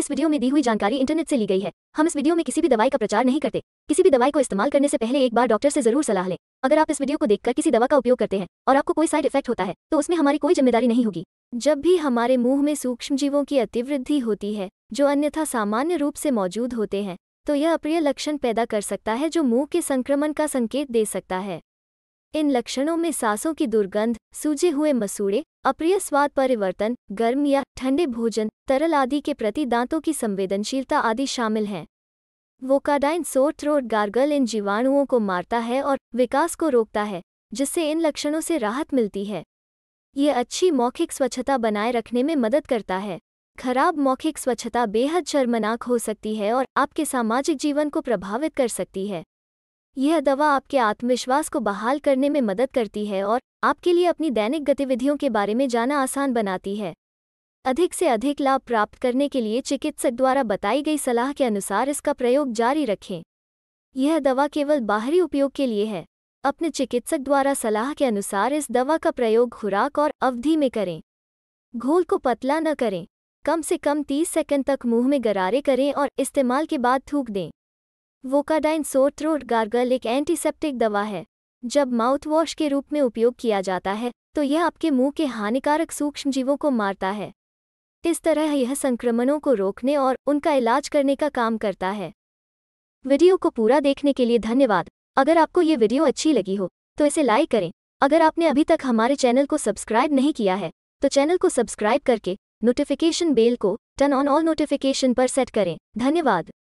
इस वीडियो में दी हुई जानकारी इंटरनेट से ली गई है हम इस वीडियो में किसी भी दवाई का प्रचार नहीं करते किसी भी दवाई को इस्तेमाल करने से पहले एक बार डॉक्टर से जरूर सलाह लें अगर आप इस वीडियो को देखकर किसी दवा का उपयोग करते हैं और आपको कोई साइड इफेक्ट होता है तो उसमें हमारी कोई जिम्मेदारी नहीं होगी जब भी हमारे मुंह में सूक्ष्म जीवों की अतिवृद्धि होती है जो अन्यथा सामान्य रूप से मौजूद होते हैं तो यह अप्रिय लक्षण पैदा कर सकता है जो मुंह के संक्रमण का संकेत दे सकता है इन लक्षणों में सांसों की दुर्गंध सूजे हुए मसूड़े अप्रिय स्वाद परिवर्तन गर्म या ठंडे भोजन तरल आदि के प्रति दांतों की संवेदनशीलता आदि शामिल हैं वोकाडाइन सोर थ्रोट गार्गल इन जीवाणुओं को मारता है और विकास को रोकता है जिससे इन लक्षणों से राहत मिलती है ये अच्छी मौखिक स्वच्छता बनाए रखने में मदद करता है खराब मौखिक स्वच्छता बेहद शर्मनाक हो सकती है और आपके सामाजिक जीवन को प्रभावित कर सकती है यह दवा आपके आत्मविश्वास को बहाल करने में मदद करती है और आपके लिए अपनी दैनिक गतिविधियों के बारे में जाना आसान बनाती है अधिक से अधिक लाभ प्राप्त करने के लिए चिकित्सक द्वारा बताई गई सलाह के अनुसार इसका प्रयोग जारी रखें यह दवा केवल बाहरी उपयोग के लिए है अपने चिकित्सक द्वारा सलाह के अनुसार इस दवा का प्रयोग खुराक और अवधि में करें घोल को पतला न करें कम से कम 30 सेकंड तक मुंह में गरारे करें और इस्तेमाल के बाद थूक दें वोकाडाइन सोर थ्रोट गार्गल एक एंटीसेप्टिक दवा है जब माउथवॉश के रूप में उपयोग किया जाता है तो यह आपके मुंह के हानिकारक सूक्ष्म जीवों को मारता है इस तरह यह संक्रमणों को रोकने और उनका इलाज करने का काम करता है वीडियो को पूरा देखने के लिए धन्यवाद अगर आपको ये वीडियो अच्छी लगी हो तो इसे लाइक करें अगर आपने अभी तक हमारे चैनल को सब्सक्राइब नहीं किया है तो चैनल को सब्सक्राइब करके नोटिफिकेशन बेल को टर्न ऑन ऑल नोटिफिकेशन पर सेट करें धन्यवाद